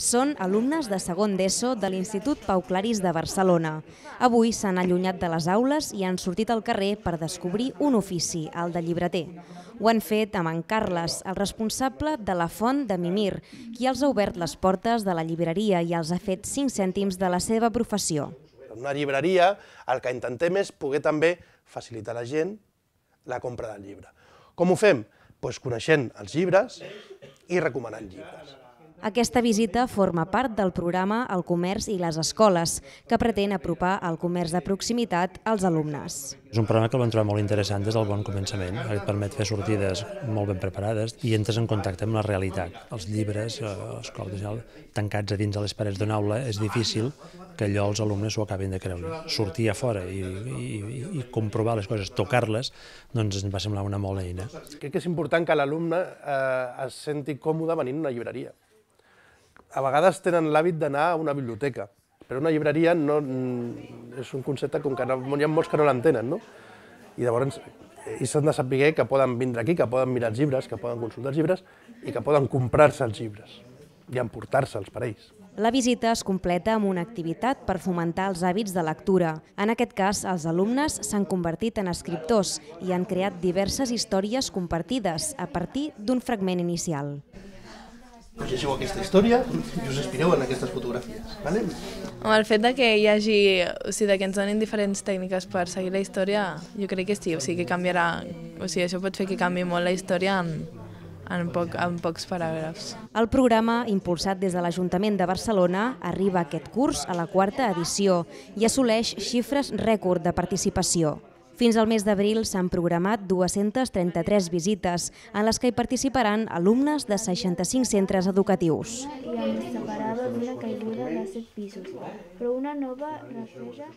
Són alumnes de segon d'ESO de l'Institut Pau Clarís de Barcelona. Avui s'han allunyat de les aules i han sortit al carrer per descobrir un ofici, el de llibreter. Ho han fet amb en Carles, el responsable de la font de Mimir, qui els ha obert les portes de la llibreria i els ha fet 5 cèntims de la seva professió. En una llibreria el que intentem és poder també facilitar a la gent la compra del llibre. Com ho fem? Doncs coneixent els llibres i recomanant llibres. Aquesta visita forma part del programa El comerç i les escoles, que pretén apropar el comerç de proximitat als alumnes. És un programa que el vam trobar molt interessant des del bon començament, et permet fer sortides molt ben preparades i entres en contacte amb la realitat. Els llibres, eh, els cordes, tancats a dins de les parets d'una aula, és difícil que allò els alumnes ho acabin de creure. Sortir a fora i, i, i comprovar les coses, tocar-les, doncs ens va semblar una molt eina. Crec que és important que l'alumne eh, es senti còmode venint a una llibreria a vegades tenen l'hàbit d'anar a una biblioteca, però una llibreria no, mm, és un concepte com que no, hi ha molts que no l'entenen, no? I llavors eh, i s'han de saber que poden vindre aquí, que poden mirar els llibres, que poden consultar els llibres i que poden comprar-se els llibres i emportar-se'ls per ells. La visita es completa amb una activitat per fomentar els hàbits de lectura. En aquest cas, els alumnes s'han convertit en escriptors i han creat diverses històries compartides a partir d'un fragment inicial llegeu aquesta història i us inspireu en aquestes fotografies. Vale? Amb el fet de que hi hagi, o sigui, de que ens donin diferents tècniques per seguir la història, jo crec que sí, o sigui que canviarà, o sigui, això pot fer que canvi molt la història en, en, poc, en pocs paràgrafs. El programa, impulsat des de l'Ajuntament de Barcelona, arriba aquest curs a la quarta edició i assoleix xifres rècord de participació. Fins al mes d'abril s'han programat 233 visites, en les que hi participaran alumnes de 65 centres educatius. I ens separava d'una caiguda de 7 pisos, però una nova refleja